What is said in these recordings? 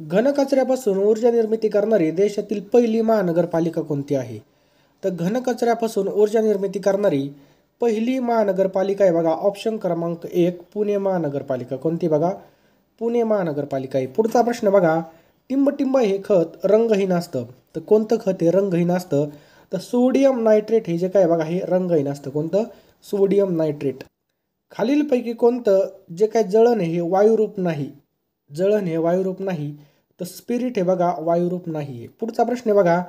घनकचऱ्यापासून ऊर्जा निर्मिती करणारी देशातील पहिली महानगरपालिका कोणती आहे तर घनकचऱ्यापासून ऊर्जा निर्मिती करणारी पहिली महानगरपालिका आहे बघा ऑप्शन क्रमांक एक पुणे महानगरपालिका कोणती बघा पुणे महानगरपालिका आहे पुढचा प्रश्न बघा टिंबटिंब हे खत रंगहीन असतं तर कोणतं खत हे रंगहीन असतं तर सोडियम नायट्रेट हे जे काय बघा हे रंगहीन असतं कोणतं सोडियम नायट्रेट खालीलपैकी कोणतं जे काय जळण हे वायुरूप नाही जळण हे वायुरूप नाही तर स्पिरिट हे बघा वायुरूप नाही आहे पुढचा प्रश्न बघा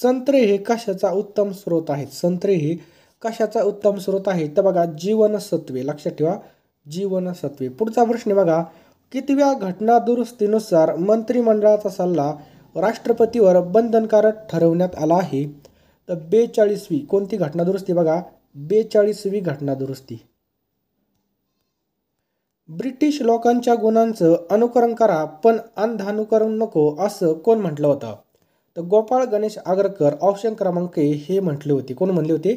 संत्रे हे कशाचा उत्तम स्रोत आहेत संत्रे हे कशाचा उत्तम स्रोत आहे तर बघा जीवनसत्वे लक्षात ठेवा जीवनसत्वे पुढचा प्रश्न बघा कितव्या घटना दुरुस्तीनुसार मंत्रिमंडळाचा सल्ला राष्ट्रपतीवर बंधनकारक ठरवण्यात आला आहे तर बेचाळीसवी कोणती घटनादुरुस्ती बघा बेचाळीसवी घटनादुरुस्ती ब्रिटिश लोकांच्या गुणांचं अनुकरण करा पण अंधानुकरण नको असं कोण म्हटलं होतं तर गोपाळ गणेश आगरकर ऑप्शन क्रमांक हे म्हटले होते कोण म्हणले होते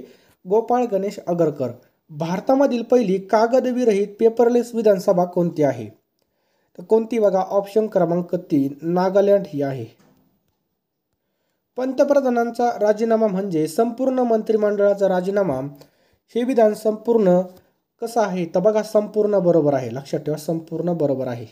गोपाळ गणेश आगरकर भारतामधील पहिली कागदविरहित पेपरलेस विधानसभा कोणती आहे तर कोणती बघा ऑप्शन क्रमांक तीन नागालँड ही आहे पंतप्रधानांचा राजीनामा म्हणजे संपूर्ण मंत्रिमंडळाचा राजीनामा हे विधान संपूर्ण कसं आहे तर बघा संपूर्ण बरोबर आहे लक्षात ठेवा संपूर्ण बरोबर आहे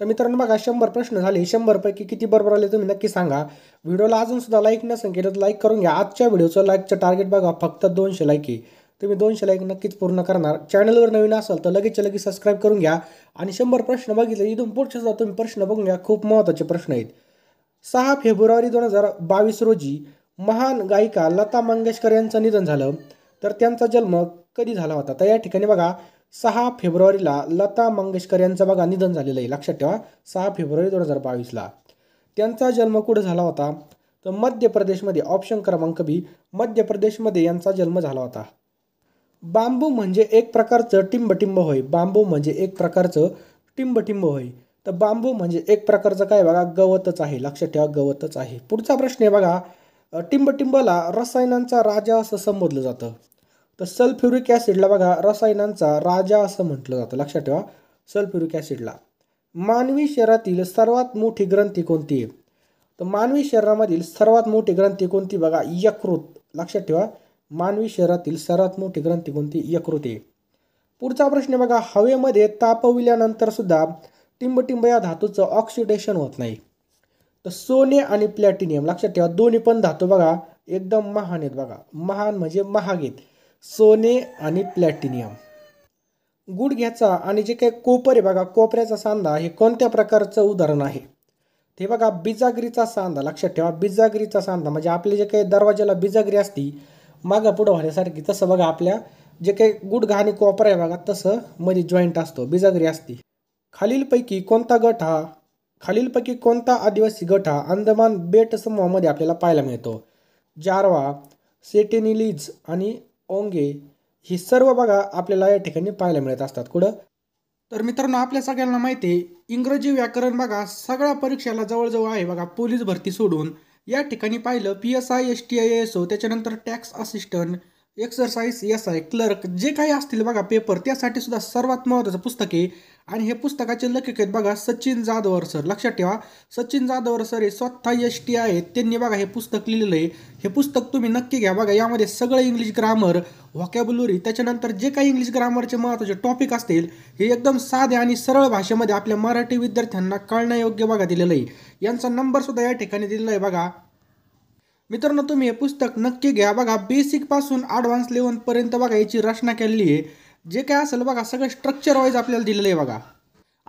तर मित्रांनो बघा शंभर प्रश्न झाले शंभरपैकी किती बरोबर आले तुम्ही नक्की सांगा व्हिडिओला अजूनसुद्धा लाईक नसेल केलं तर लाईक करून घ्या आजच्या व्हिडिओचं लाईकचं टार्गेट बघा फक्त दोनशे आहे तुम्ही दोनशे लाईक नक्कीच पूर्ण करणार चॅनलवर नवीन असाल तर लगेच लगेच सबस्क्राईब करून घ्या आणि शंभर प्रश्न बघितले इथून पुढचे सुद्धा तुम्ही प्रश्न बघून घ्या खूप महत्त्वाचे प्रश्न आहेत सहा फेब्रुवारी दोन हजार बावीस रोजी महान गायिका लता मंगेशकर यांचं निधन झालं तर त्यांचा जन्म कधी झाला होता तर या ठिकाणी बघा सहा फेब्रुवारीला लता मंगेशकर यांचं बघा निधन झालेलं आहे लक्षात ठेवा सहा फेब्रुवारी दोन हजार बावीसला त्यांचा जन्म कुठं झाला होता तर मध्य प्रदेशमध्ये ऑप्शन क्रमांक बी मध्य प्रदेशमध्ये यांचा जन्म झाला होता बांबू म्हणजे एक प्रकारचं टिंबटिंब होय बांबू म्हणजे एक प्रकारचं टिंबटिंब होय तर बांबू म्हणजे एक प्रकारचं काय बघा गवतच आहे लक्षात ठेवा गवतच आहे पुढचा प्रश्न आहे बघा टिंबटिंबला रसायनांचा राजा असं संबोधलं जातं तर सल्फ्युरिक ॲसिडला बघा रसायनांचा राजा असं म्हटलं जातं लक्षात ठेवा सल्फ्युरिक ॲसिडला मानवी शरीरातील सर्वात मोठी ग्रंथी कोणती आहे तर मानवी शरीरामधील सर्वात मोठी ग्रंथी कोणती बघा यकृत लक्षात ठेवा मानवी शरीरातील सर्वात मोठी ग्रंथी कोणती यकृत आहे पुढचा प्रश्न बघा हवेमध्ये तापविल्यानंतर सुद्धा टिंबटिंब या धातूचं ऑक्सिडेशन होत नाही तर सोने आणि प्लॅटिनियम लक्षात ठेवा दोन्ही पण धातू बघा एकदम महान आहेत बघा महान म्हणजे महाग आहेत सोने आणि प्लॅटिनियम गुडघ्याचा आणि जे काही कोपर आहे बघा कोपऱ्याचा सांदा हे कोणत्या प्रकारचं उदाहरण आहे ते बघा बिजागरीचा सांदा लक्षात ठेवा बिजागरीचा सांदा म्हणजे आपले जे काही दरवाजाला बिजागरी असती मागं पुढं होण्यासारखी तसं बघा आपल्या जे काही गुडघा आणि कोपर आहे बघा तसं मध्ये जॉईंट असतो बिजागरी असती खालीलपैकी कोणता गट हा खालीलपैकी कोणता आदिवासी गट हा अंदमान बेट समूहामध्ये आपल्याला पाहायला मिळतो जारवा सेटेनिलीज आणि ओंगे ही सर्व बघा आपल्याला या ठिकाणी पाहायला मिळत असतात कुठं तर मित्रांनो आपल्या सगळ्यांना माहिती आहे इंग्रजी व्याकरण बघा सगळ्या परीक्षेला जवळजवळ आहे बघा पोलीस भरती सोडून या ठिकाणी पाहिलं P S I S T I S O त्याच्यानंतर tax assistant excise S I clerk जे काही असतील बघा पेपर त्यासाठी सुद्धा सर्वात महत्त्वाचं पुस्तक आहे आणि हे पुस्तकाचे लेखक आहेत बघा सचिन जाधव सर लक्षात ठेवा सचिन जाधवर सर हे स्वतः एस टी आहेत त्यांनी बघा हे पुस्तक लिहिलेलं आहे हे पुस्तक तुम्ही नक्की घ्या बघा यामध्ये सगळं इंग्लिश ग्रामर व्हॉकॅबुलरी त्याच्यानंतर जे काही इंग्लिश ग्रामरचे महत्त्वाचे टॉपिक असतील हे एकदम साध्या आणि सरळ भाषेमध्ये आपल्या मराठी विद्यार्थ्यांना कळण्यायोग्य बघा दिलेलं आहे यांचा नंबरसुद्धा या ठिकाणी दिलेला आहे बघा मित्रांनो तुम्ही हे पुस्तक नक्की घ्या बघा बेसिकपासून ॲडव्हान्स लेवलपर्यंत बघा याची रचना केलेली आहे जे काय असेल बघा सगळं स्ट्रक्चर वाईज आपल्याला दिलेलं आहे बघा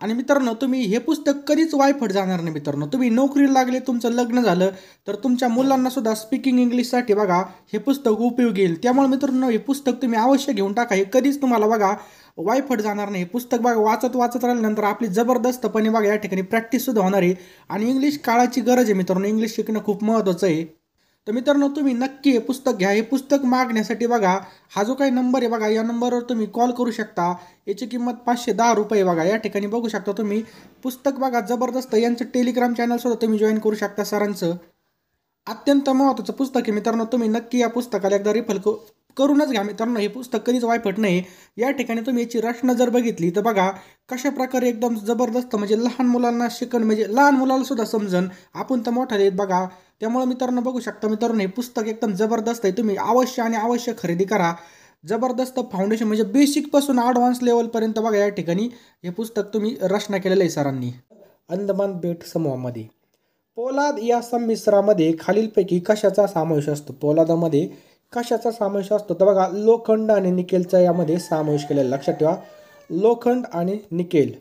आणि मित्रांनो तुम्ही हे पुस्तक कधीच वायफट जाणार नाही मित्रांनो तुम्ही नोकरीला लागले तुमचं लग्न झालं तर तुमच्या मुलांना सुद्धा स्पीकिंग इंग्लिशसाठी बघा हे पुस्तक उपयोग येईल त्यामुळे मित्रांनो हे पुस्तक तुम्ही अवश्य घेऊन टाका हे कधीच तुम्हाला बघा वायफट जाणार नाही हे पुस्तक बघा वाचत वाचत राहिल्यानंतर आपली जबरदस्तपणे बघा या ठिकाणी प्रॅक्टिससुद्धा होणार आहे आणि इंग्लिश काळाची गरज आहे मित्रांनो इंग्लिश शिकणं खूप महत्त्वाचं आहे तर मित्रांनो तुम्ही नक्की हे पुस्तक घ्या हे पुस्तक मागण्यासाठी बघा हा जो काही नंबर आहे बघा या नंबरवर तुम्ही कॉल करू शकता याची किंमत पाचशे दहा रुपये बघा या ठिकाणी बघू शकता तुम्ही पुस्तक बघा जबरदस्त यांचं टेलिग्राम चॅनलसुद्धा तुम्ही जॉईन करू शकता सरांचं अत्यंत महत्त्वाचं पुस्तक आहे मित्रांनो तुम्ही नक्की या पुस्तकाला एकदा रिफल करूनच घ्या मित्रांनो हे पुस्तक कधीच वायफट नाही या ठिकाणी तुम्ही याची रचना जर बघितली तर बघा कशा प्रकारे एकदम जबरदस्त म्हणजे लहान मुलांना शिकण म्हणजे लहान मुलाला सुद्धा समजण आपण तर मोठा देत बघा त्यामुळे मित्रांनो बघू शकता मित्रांनो हे पुस्तक एकदम जबरदस्त आहे तुम्ही अवश्य आणि अवश्य खरेदी करा जबरदस्त फाउंडेशन म्हणजे बेसिकपासून ॲडव्हान्स लेवलपर्यंत बघा या ठिकाणी हे पुस्तक तुम्ही रचना केलेलं आहे सरांनी अंदमान बेट समूहामध्ये पोलाद या संमिश्रामध्ये खालीलपैकी कशाचा समावेश असतो पोलादामध्ये कशाचा समावेश असतो तर बघा लोखंड आणि निकेलचा यामध्ये समावेश केलेला लक्षात ठेवा लोखंड आणि निकेल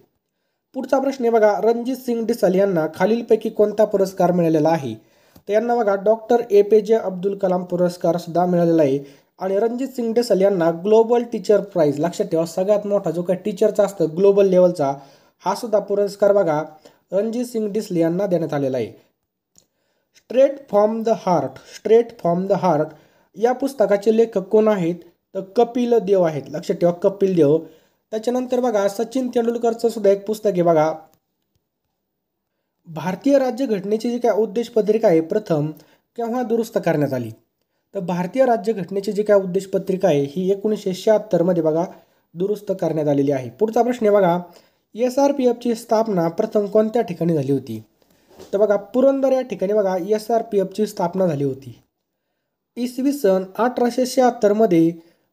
पुढचा प्रश्न आहे बघा रणजित सिंग डिसल यांना खालीलपैकी कोणता पुरस्कार मिळालेला आहे तर यांना बघा डॉक्टर ए पी जे अब्दुल कलाम पुरस्कार सुद्धा मिळालेला आहे आणि रणजित सिंग डिसल यांना ग्लोबल टीचर प्राईज लक्षात ठेवा सगळ्यात मोठा जो काही टीचरचा असतो ग्लोबल लेवलचा हा सुद्धा पुरस्कार बघा रणजित सिंग डिसल यांना देण्यात आलेला आहे straight from the heart straight from the heart या पुस्तकाचे लेखक कोण आहेत तर कपिल देव आहेत लक्षात ठेवा कपिल देव त्याच्यानंतर बघा सचिन तेंडुलकरचं सुद्धा एक पुस्तक आहे बघा भारतीय राज्यघटनेची जी काय उद्देश पत्रिका आहे प्रथम केव्हा दुरुस्त करण्यात आली तर भारतीय राज्यघटनेची जी काय उद्देश पत्रिका आहे ही एकोणीसशे शहात्तरमध्ये बघा दुरुस्त करण्यात आलेली आहे पुढचा प्रश्न आहे बघा एस आर पी एफची स्थापना प्रथम कोणत्या ठिकाणी झाली होती तर बघा पुरंदर या ठिकाणी बघा एस आर पी एफची स्थापना झाली होती इसवी सन अठराशे शहात्तरमध्ये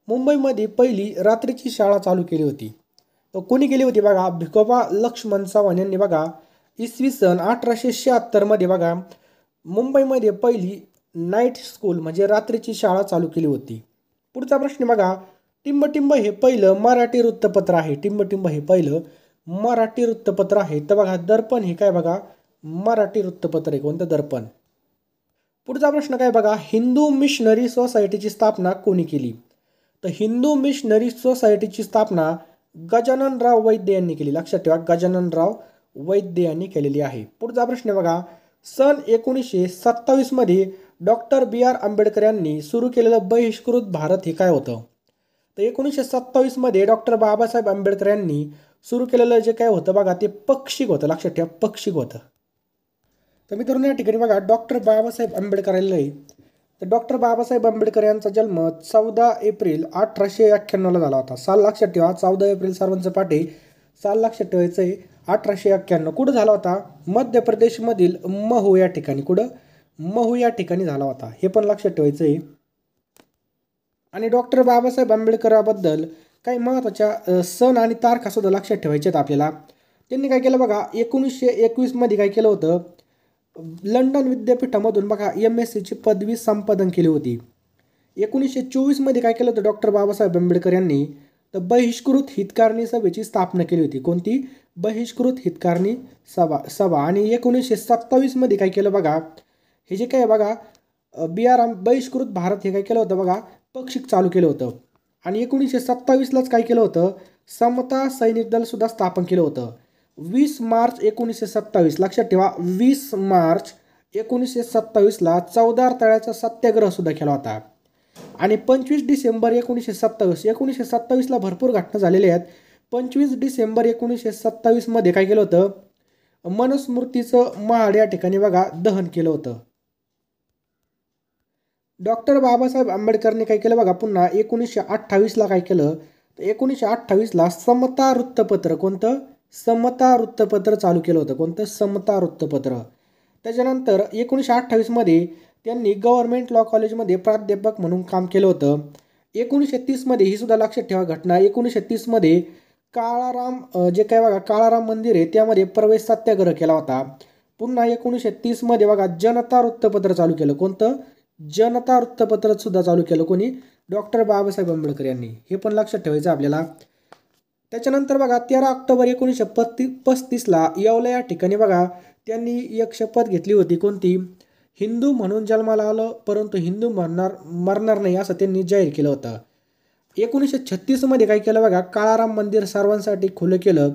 मुंबईमध्ये पहिली रात्रीची शाळा चालू केली होती तर कोणी केली होती बघा भिकोबा लक्ष्मण चव्हाण यांनी बघा इसवी सन अठराशे शहात्तरमध्ये बघा मुंबईमध्ये पहिली नाईट स्कूल म्हणजे रात्रीची शाळा चालू केली होती पुढचा प्रश्न बघा टिंबटिंब हे पहिलं मराठी वृत्तपत्र आहे टिंबटिंब हे पहिलं मराठी वृत्तपत्र आहे तर बघा दर्पण हे काय बघा मराठी वृत्तपत्र आहे कोणतं दर्पण पुढचा प्रश्न काय बघा हिंदू मिशनरी सोसायटीची स्थापना कोणी केली तर हिंदू मिशनरी सोसायटीची स्थापना गजाननराव वैद्य यांनी केली लक्षात ठेवा गजाननराव वैद्य यांनी केलेली आहे पुढचा प्रश्न बघा सन एकोणीसशे सत्तावीसमध्ये डॉक्टर बी आर आंबेडकर यांनी सुरू केलेलं बहिष्कृत भारत हे काय होतं तर एकोणीसशे सत्तावीसमध्ये डॉक्टर बाबासाहेब आंबेडकर यांनी सुरू केलेलं जे काय होतं बघा ते पक्षिक होतं लक्षात ठेवा पक्षिक होतं तर मित्रांनो या ठिकाणी बघा डॉक्टर बाबासाहेब आंबेडकर आहे तर डॉक्टर बाबासाहेब आंबेडकर यांचा जन्म चौदा एप्रिल अठराशे अठ्ठ्याण्णवला झाला होता साल लक्षात ठेवा चौदा एप्रिल सर्वांचं पाठे साल लक्षात ठेवायचं आहे अठराशे एक्क्याण्णव कुठं झाला होता मध्य प्रदेशमधील महू या ठिकाणी कुठं महू या ठिकाणी झाला होता हे पण लक्षात ठेवायचं आहे आणि डॉक्टर बाबासाहेब आंबेडकराबद्दल काही महत्त्वाच्या सण आणि सुद्धा लक्षात ठेवायच्या आहेत आपल्याला त्यांनी काय केलं बघा एकोणीसशे एकवीसमध्ये काय केलं होतं लंडन विद्यापीठामधून बघा एम एस सीची पदवी संपादन केली होती एकोणीसशे चोवीसमध्ये काय केलं होतं डॉक्टर बाबासाहेब आंबेडकर यांनी तर बहिष्कृत हितकारणी सभेची स्थापना केली होती कोणती बहिष्कृत हितकारणी सभा सभा आणि एकोणीसशे सत्तावीसमध्ये काय केलं बघा हे जे काय बघा बी आर आम बहिष्कृत भारत हे काय केलं होतं बघा पक्षिक चालू केलं होतं आणि एकोणीसशे सत्तावीसलाच काय केलं होतं समता सैनिक दलसुद्धा स्थापन केलं होतं वीस मार्च एकोणीसशे सत्तावीस लक्षात ठेवा वीस मार्च एकोणीसशे सत्तावीसला चौदार तळ्याचा सत्याग्रह सुद्धा केला होता आणि पंचवीस डिसेंबर एकोणीसशे सत्तावीस एकोणीसशे सत्तावीसला भरपूर घटना झालेल्या आहेत पंचवीस डिसेंबर एकोणीसशे सत्तावीसमध्ये काय केलं होतं मनस्मृतीचं महाड या ठिकाणी बघा दहन केलं होतं डॉक्टर बाबासाहेब आंबेडकरने काय केलं बघा पुन्हा एकोणीसशे अठ्ठावीसला काय केलं तर एकोणीसशे अठ्ठावीसला समता वृत्तपत्र कोणतं समता वृत्तपत्र चालू केलं होतं कोणतं समता वृत्तपत्र त्याच्यानंतर एकोणीसशे अठ्ठावीसमध्ये त्यांनी गव्हर्मेंट लॉ कॉलेजमध्ये प्राध्यापक म्हणून काम केलं होतं एकोणीसशे तीसमध्ये ही सुद्धा लक्षात ठेवा घटना एकोणीसशे तीसमध्ये काळाराम जे काय बघा काळाराम मंदिर आहे त्यामध्ये प्रवेश सत्याग्रह केला होता पुन्हा एकोणीसशे तीसमध्ये बघा जनता वृत्तपत्र चालू केलं कोणतं जनता वृत्तपत्रसुद्धा सुद्धा चालू केलं कोणी डॉक्टर बाबासाहेब आंबेडकर यांनी हे पण लक्षात ठेवायचं आपल्याला त्याच्यानंतर बघा तेरा ऑक्टोबर एकोणीसशे पत्ती पस्तीसला येवला या ठिकाणी बघा त्यांनी एक शपथ घेतली होती कोणती हिंदू म्हणून जन्माला आलं परंतु हिंदू मरणार मरणार नाही असं त्यांनी जाहीर केलं होतं एकोणीसशे छत्तीसमध्ये काय केलं बघा काळाराम मंदिर सर्वांसाठी खुलं केलं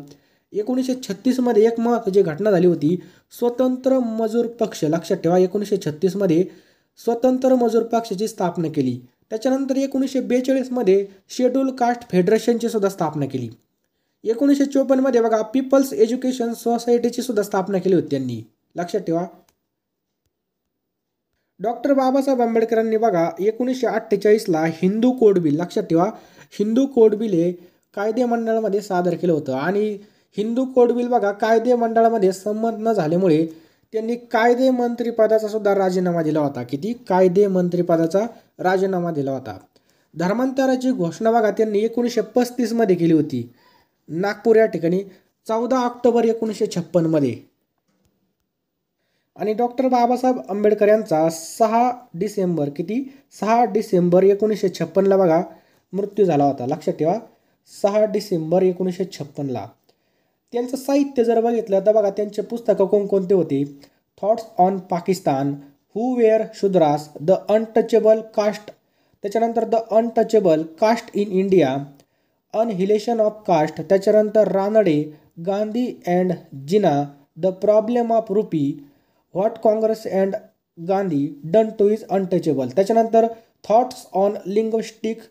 एकोणीसशे छत्तीसमध्ये एक महत्त्वाची घटना झाली होती स्वतंत्र मजूर पक्ष लक्षात ठेवा एकोणीसशे छत्तीसमध्ये स्वतंत्र मजूर पक्षाची स्थापना केली त्याच्यानंतर एकोणीसशे बेचाळीसमध्ये शेड्यूल कास्ट फेडरेशनची सुद्धा स्थापना केली एकोणीसशे चोपन्नमध्ये बघा पीपल्स एज्युकेशन सोसायटीची सुद्धा स्थापना केली होती त्यांनी लक्षात ठेवा डॉक्टर बाबासाहेब आंबेडकरांनी बघा एकोणीसशे अठ्ठेचाळीसला हिंदू कोड बिल लक्षात ठेवा हिंदू कोड बिल हे कायदे मंडळामध्ये सादर केलं होतं आणि हिंदू कोड बिल बघा कायदे मंडळामध्ये संमत न झाल्यामुळे त्यांनी कायदे मंत्रिपदाचा सुद्धा राजीनामा दिला होता किती कायदे मंत्रिपदाचा राजीनामा दिला होता धर्मांतराची घोषणा बघा त्यांनी एकोणीसशे पस्तीसमध्ये केली होती नागपूर या ठिकाणी चौदा ऑक्टोबर एकोणीसशे छप्पनमध्ये आणि डॉक्टर बाबासाहेब आंबेडकर यांचा सहा डिसेंबर किती सहा डिसेंबर एकोणीसशे छप्पनला बघा मृत्यू झाला होता लक्षात ठेवा सहा डिसेंबर एकोणीसशे छप्पनला त्यांचं साहित्य जर बघितलं तर बघा त्यांचे पुस्तकं कोणकोणते होते thoughts on Pakistan who were Shudras the untouchable caste त्याच्यानंतर the untouchable caste in India annihilation of caste त्याच्यानंतर Ranade Gandhi and Jinnah the problem of rupee what Congress and Gandhi done to is untouchable त्याच्यानंतर thoughts on linguistic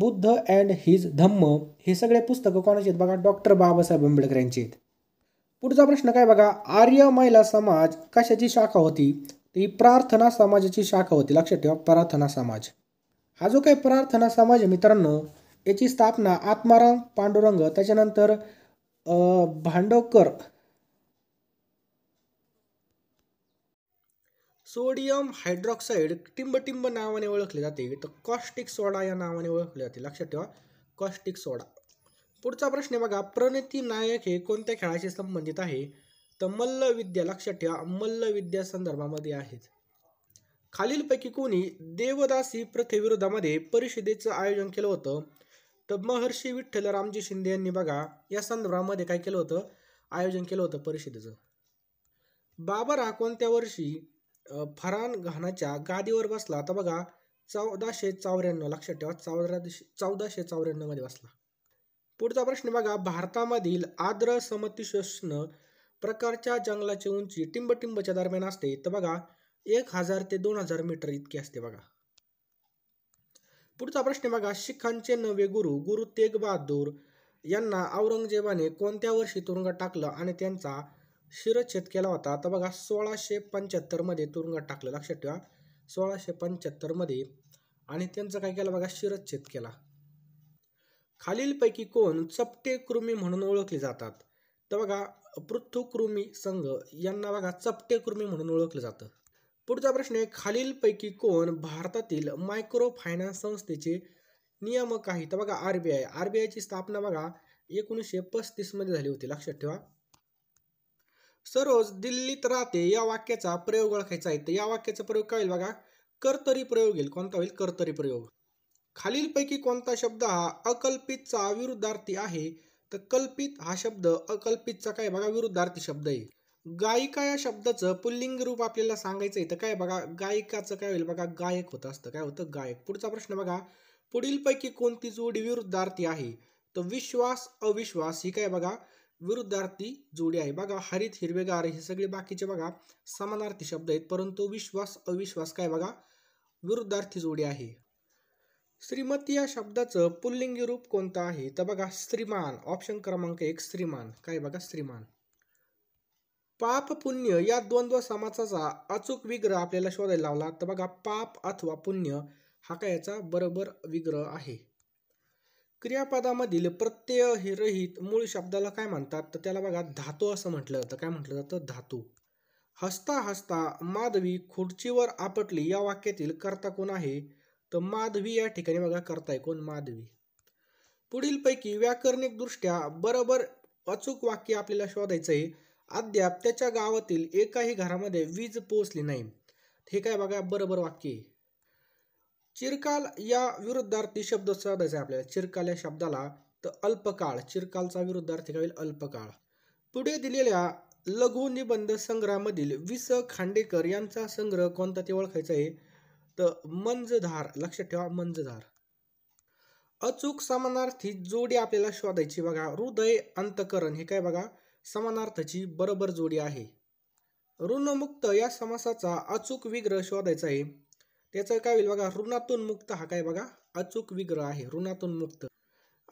Buddha and his Dhamma हे सगळे पुस्तकं कोणाचे आहेत बघा doctor Babasaheb Ambedkar यांचे आहेत पुढचा प्रश्न काय बघा आर्य महिला समाज कशाची शाखा होती ही प्रार्थना समाजाची शाखा होती लक्षात ठेवा प्रार्थना समाज हा जो काही प्रार्थना समाज आहे मित्रांनो याची स्थापना आत्माराम पांडुरंग त्याच्यानंतर भांडवकर सोडियम हायड्रॉक्साईड टिंबटिंब नावाने ओळखले जाते तर कॉस्टिक सोडा या नावाने ओळखले जाते लक्षात ठेवा कॉस्टिक सोडा पुढचा प्रश्न बघा प्रणिती नायक हे कोणत्या खेळाशी संबंधित आहे तर मल्लविद्या लक्षात ठेवा मल्लविद्या संदर्भामध्ये आहेत खालीलपैकी कोणी देवदासी प्रथेविरोधामध्ये परिषदेचं आयोजन केलं होतं तर महर्षी विठ्ठल रामजी शिंदे यांनी बघा या संदर्भामध्ये काय केलं होतं आयोजन केलं होतं परिषदेचं बाबर हा कोणत्या वर्षी फरान घानाच्या गादीवर बसला आता बघा चौदाशे चौऱ्याण्णव लक्षात ठेवा चौदाशे चौदाशे चौऱ्याण्णवमध्ये बसला पुढचा प्रश्न बघा भारतामधील आर्द्र समतिशोष्ण प्रकारच्या जंगलाची उंची टिंबटिंबच्या दरम्यान असते तर बघा एक हजार ते दोन हजार मीटर इतकी असते बघा पुढचा प्रश्न बघा शिखांचे नवे गुरु गुरु तेग बहादूर यांना औरंगजेबाने कोणत्या वर्षी तुरुंगात टाकलं आणि त्यांचा शिरच्छेद केला होता तर बघा सोळाशे पंच्याहत्तरमध्ये तुरुंगात टाकलं लक्षात ठेवा सोळाशे पंच्याहत्तरमध्ये आणि त्यांचं काय केलं बघा शिरच्छेद केला खालीलपैकी कोण चपटे कृमी म्हणून ओळखले जातात तर बघा पृथ्वी कृमी संघ यांना बघा चपटे कृमी म्हणून ओळखलं जातं पुढचा प्रश्न आहे खालीलपैकी कोण भारतातील मायक्रो फायनान्स संस्थेचे नियामक आहेत तर बघा R B I R B आयची स्थापना बघा एकोणीसशे पस्तीसमध्ये झाली होती लक्षात ठेवा सरोज दिल्लीत राहते या वाक्याचा प्रयोग ओळखायचा आहे तर या वाक्याचा प्रयोग काय होईल बघा कर्तरी प्रयोग येईल कोणता होईल कर्तरी प्रयोग खालीलपैकी कोणता शब्द हा अकल्पितचा विरुद्धार्थी आहे तर कल्पित हा शब्द अकल्पितचा काय बघा विरुद्धार्थी शब्द आहे गायिका या शब्दाचं पुल्लिंग रूप आपल्याला सांगायचं आहे तर काय बघा गायिकाचं काय होईल बघा गायक होत असतं काय होतं गायक पुढचा प्रश्न बघा पुढीलपैकी कोणती जोडी विरुद्धार्थी आहे तर विश्वास अविश्वास ही काय बघा विरुद्धार्थी जोडी आहे बघा हरित हिरवेगार हे सगळे बाकीचे बघा समानार्थी शब्द आहेत परंतु विश्वास अविश्वास काय बघा विरुद्धार्थी जोडी आहे श्रीमती या शब्दाचं पुल्लिंगी रूप कोणतं आहे तर बघा श्रीमान ऑप्शन क्रमांक एक श्रीमान काय बघा श्रीमान पाप पुण्य या द्वंद्व समासाचा अचूक विग्रह आपल्याला शोधायला लावला तर बघा पाप अथवा पुण्य हा काय याचा बरोबर विग्रह आहे क्रियापदामधील प्रत्यय रहित मूळ शब्दाला काय म्हणतात तर त्याला बघा धातू असं म्हटलं जातं काय म्हटलं जातं धातू हसता हसता माधवी खुर्चीवर आपटली या वाक्यातील कर्ता कोण आहे तर माधवी या ठिकाणी बघा करताय कोण माधवी पुढीलपैकी दृष्ट्या बरोबर अचूक वाक्य आपल्याला शोधायचं आहे अद्याप त्याच्या गावातील एकाही घरामध्ये वीज पोहोचली नाही हे काय बघा बरोबर वाक्य चिरकाल या विरुद्धार्थी शब्द साधायचा आपल्याला चिरकाल या शब्दाला तर अल्पकाळ चिरकालचा विरुद्धार्थी काय होईल अल्पकाळ पुढे दिलेल्या लघु निबंध संग्रहामधील वि स खांडेकर यांचा संग्रह कोणता ते ओळखायचा आहे तर मंजधार लक्षात ठेवा मंजधार अचूक समानार्थी जोडी आपल्याला शोधायची बघा हृदय अंतकरण हे काय बघा समानार्थाची बरोबर जोडी आहे ऋणमुक्त या समासाचा अचूक विग्रह शोधायचा आहे त्याचा काय होईल बघा ऋणातून मुक्त हा काय बघा अचूक विग्रह आहे ऋणातून मुक्त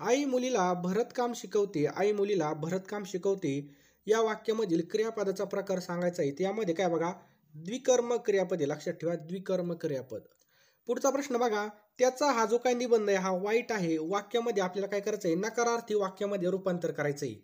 आई मुलीला भरतकाम शिकवते आई मुलीला भरतकाम शिकवते या वाक्यामधील क्रियापदाचा प्रकार सांगायचा आहे त्यामध्ये काय बघा द्विकर्म क्रियापद लक्षात ठेवा द्विकर्म क्रियापद पुढचा प्रश्न बघा त्याचा हा जो काही निबंध आहे हा वाईट आहे वाक्यामध्ये आपल्याला काय करायचं आहे नकारार्थी वाक्यामध्ये रूपांतर करायचं आहे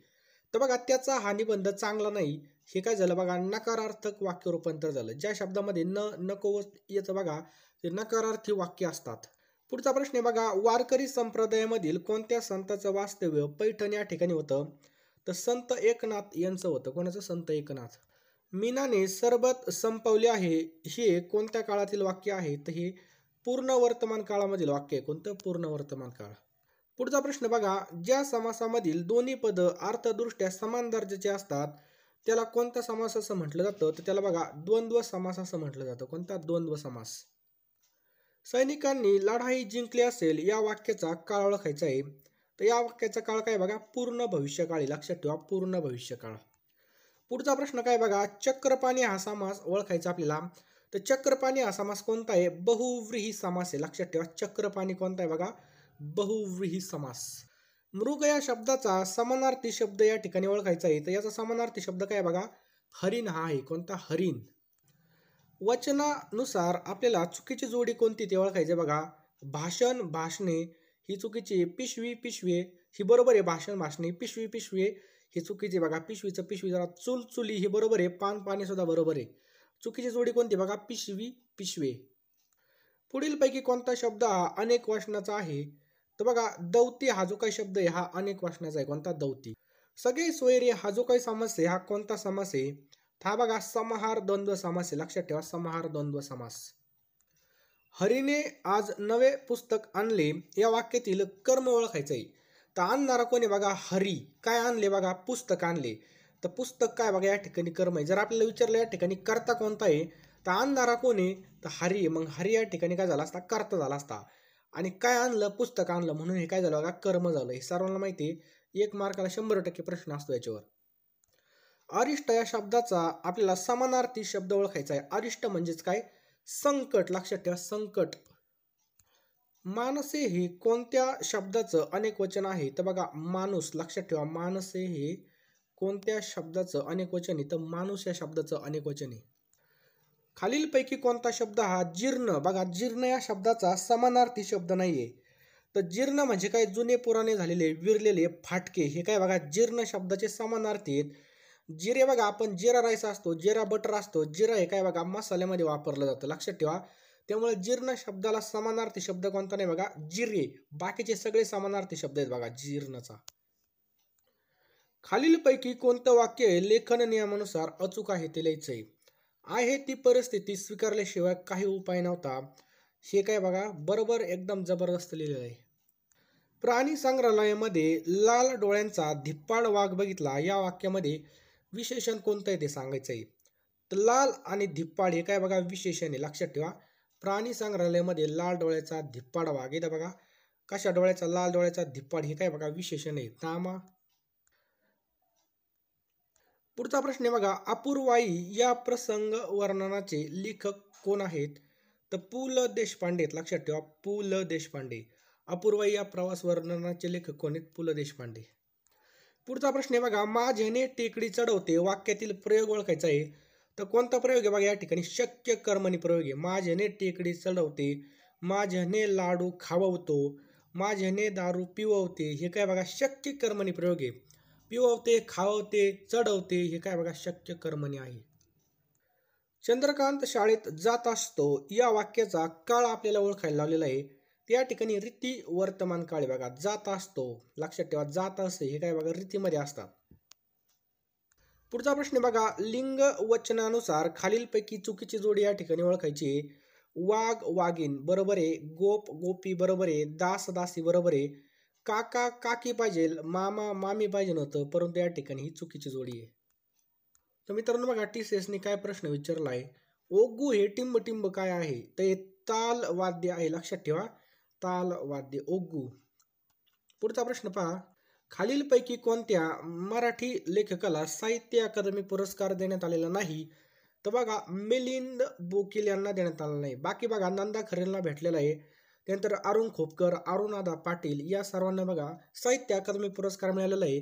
तर बघा त्याचा हा निबंध चांगला नाही हे काय झालं बघा नकारार्थक वाक्य रूपांतर झालं ज्या शब्दामध्ये न नको याचं बघा ते नकारार्थी वाक्य असतात पुढचा प्रश्न आहे बघा वारकरी संप्रदायामधील कोणत्या संताचं वास्तव्य पैठण या ठिकाणी होतं तर संत एकनाथ यांचं होतं कोणाचं संत एकनाथ मीनाने सरबत संपवले आहे हे कोणत्या काळातील वाक्य आहे तर हे पूर्ण वर्तमान काळामधील वाक्य आहे कोणतं पूर्ण वर्तमान काळ पुढचा प्रश्न बघा ज्या समासामधील दोन्ही पद अर्थदृष्ट्या समान दर्जाचे असतात त्याला कोणता समास असं म्हटलं जातं तर त्याला बघा द्वंद्व समास असं म्हटलं जातं कोणता द्वंद्व समास सैनिकांनी लढाई जिंकली असेल या वाक्याचा काळ ओळखायचा आहे तर या वाक्याचा काळ काय बघा पूर्ण भविष्यकाळी लक्षात ठेवा पूर्ण भविष्यकाळ पुढचा प्रश्न काय बघा चक्रपाणी हा समास ओळखायचा आपल्याला तर चक्रपाणी हा समास कोणता आहे बहुव्रीही समास आहे लक्षात ठेवा चक्रपाणी कोणता आहे बघा बहुव्रीही समास मृग या शब्दाचा समानार्थी शब्द या ठिकाणी ओळखायचा आहे तर याचा समानार्थी शब्द काय बघा हरिण हा आहे कोणता हरिण वचनानुसार आपल्याला चुकीची जोडी कोणती ते ओळखायचे बघा भाषण भाषणे ही चुकीची पिशवी पिशवे ही बरोबर आहे भाषण भाषणे पिशवी पिशवे ही चुकीची बघा पिशवीचं पिशवी जरा चुल चुली ही बरोबर आहे पान पाणी सुद्धा बरोबर आहे चुकीची जोडी कोणती बघा पिशवी पिशवे पुढीलपैकी कोणता शब्द हा अनेक वचनाचा आहे तर बघा दौती हा जो काही शब्द आहे हा अनेक वाचनाचा आहे कोणता दौती सगळे सोयरे हा जो काही समास आहे हा कोणता समास आहे हा बघा समहार द्वंद्व समास आहे लक्षात ठेवा समहार द्वंद्व समास हरीने आज नवे पुस्तक आणले या वाक्यातील कर्म ओळखायचं आहे तर आणणारा कोणी बघा हरी काय आणले बघा पुस्तक आणले तर पुस्तक काय बघा या ठिकाणी कर्म आहे जर आपल्याला विचारलं या ठिकाणी कर्ता कोणता आहे तर आणणारा कोणी तर हरी मग हरी या ठिकाणी काय झाला असता कर्ता झाला असता आणि काय आणलं पुस्तक आणलं म्हणून हे काय झालं बघा कर्म झालं हे सर्वांना माहिती आहे एक मार्काला शंभर टक्के प्रश्न असतो याच्यावर अरिष्ट या शब्दाचा आपल्याला समानार्थी शब्द ओळखायचा आहे अरिष्ट म्हणजेच काय संकट लक्षात ठेवा संकट मानसे हे कोणत्या शब्दाचं अनेक वचन आहे तर बघा माणूस लक्षात ठेवा मानसे हे कोणत्या शब्दाचं अनेक वचन आहे तर माणूस या शब्दाचं अनेक वचन आहे खालीलपैकी कोणता शब्द हा जीर्ण बघा जीर्ण या शब्दाचा समानार्थी शब्द नाही आहे तर जीर्ण म्हणजे काय जुने पुराणे झालेले विरलेले फाटके हे काय बघा जीर्ण शब्दाचे समानार्थी आहेत जिरे बघा आपण जिरा राईस असतो जिरा बटर असतो जिरा हे काय बघा मसाल्यामध्ये वापरलं जातं लक्षात ठेवा त्यामुळे जीर्ण शब्दाला समानार्थी शब्द कोणता नाही बघा जिरे बाकीचे सगळे समानार्थी शब्द आहेत बघा जीर्णचा खालीलपैकी कोणतं वाक्य लेखन नियमानुसार अचूक आहे ते लिहायचं आहे आहे ती परिस्थिती स्वीकारल्याशिवाय काही उपाय नव्हता हे काय बघा बरोबर एकदम जबरदस्त लिहिलेलं आहे प्राणी संग्रहालयामध्ये लाल डोळ्यांचा धिप्पाड वाघ बघितला या वाक्यामध्ये विशेषण कोणतं आहे ते सांगायचं आहे तर लाल आणि धिप्पाड हे काय बघा विशेषण आहे लक्षात ठेवा प्राणी संग्रहालयामध्ये लाल डोळ्याचा धिप्पाड वाघ येतं बघा कशा डोळ्याचा लाल डोळ्याचा धिप्पाड हे काय बघा विशेषण आहे तामा पुढचा प्रश्न आहे बघा अपूर्वाई या प्रसंग वर्णनाचे लेखक कोण आहेत तर पु ल देशपांडे लक्षात ठेवा पु ल देशपांडे अपूर्वाई या प्रवास वर्णनाचे लेखक कोण आहेत पु ल देशपांडे पुढचा प्रश्न आहे बघा माझेने टेकडी चढवते वाक्यातील प्रयोग ओळखायचा आहे तर कोणता प्रयोग आहे बघा या ठिकाणी शक्य कर्मणी प्रयोग आहे माझेने टेकडी चढवते माझ्याने लाडू खावतो माझ्याने दारू पिववते हे काय बघा शक्य कर्मणी प्रयोग आहे पिववते खावते चढवते हे काय बघा शक्य कर्मणी आहे चंद्रकांत शाळेत जात असतो या वाक्याचा काळ आपल्याला ओळखायला लावलेला आहे त्या ठिकाणी रीती वर्तमान काळ बघा जात असतो लक्षात ठेवा जात असते हे काय बघा रीतीमध्ये असतात पुढचा प्रश्न बघा लिंग वचनानुसार खालीलपैकी चुकीची जोडी या ठिकाणी ओळखायची वाघ वागीन बरोबर आहे गोप गोपी बरोबर आहे दास दासी बरोबर आहे काका काकी पाहिजे मामा मामी पाहिजे नव्हतं परंतु या ठिकाणी ही चुकीची जोडी आहे तर मित्रांनो बघा टी सी एसने काय प्रश्न विचारला आहे ओगू हे टिंब टिंब काय आहे तर हे ताल वाद्य आहे लक्षात ठेवा ताल वाद्य ओगू पुढचा प्रश्न पहा खालीलपैकी कोणत्या मराठी लेखकाला साहित्य अकादमी पुरस्कार देण्यात आलेला नाही तर बघा मिलिंद बोकील यांना देण्यात आला नाही बाकी बघा नंदा खरेंना भेटलेला आहे त्यानंतर अरुण खोपकर अरुणादा पाटील या सर्वांना बघा साहित्य अकादमी पुरस्कार मिळालेला आहे